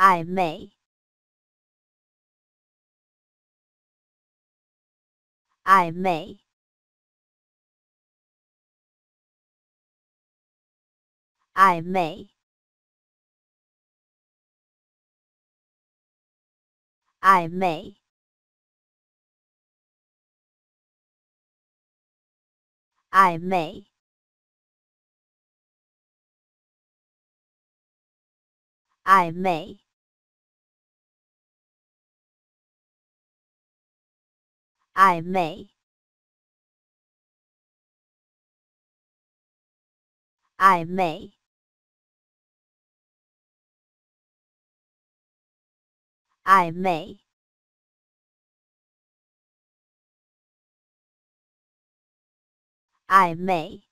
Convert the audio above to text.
暧昧，暧昧，暧昧，暧昧，暧昧。暧昧。暧昧，暧昧，暧昧，暧昧。